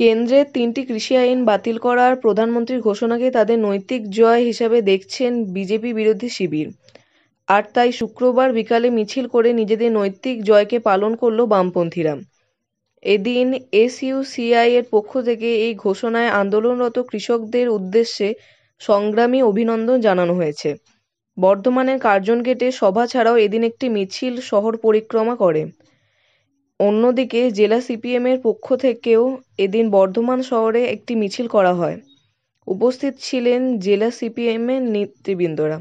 কেন্দ্রের তিনটি কৃষি আইন বাতিল করার প্রধানমন্ত্রীর ঘোষণাকে তাদের নৈতিক জয় হিসেবে দেখছেন বিজেপি বিরোধী শিবির আর তাই শুক্রবার বিকালে মিছিল করে নিজেদের নৈতিক জয়কে পালন করল বামপন্থীরা এদিন এসইউসিআই এর পক্ষ থেকে এই ঘোষণায় আন্দোলনরত কৃষকদের উদ্দেশ্যে সংগ্রামী অভিনন্দন জানানো হয়েছে বর্ধমানের কার্জন গেটে সভা ছাড়াও এদিন একটি মিছিল শহর পরিক্রমা করে অন্যদিকে জেলা সিপিএমের পক্ষ থেকেও এদিন বর্ধমান শহরে একটি মিছিল করা হয় উপস্থিত ছিলেন জেলা সিপিএমের নেতৃবৃন্দরা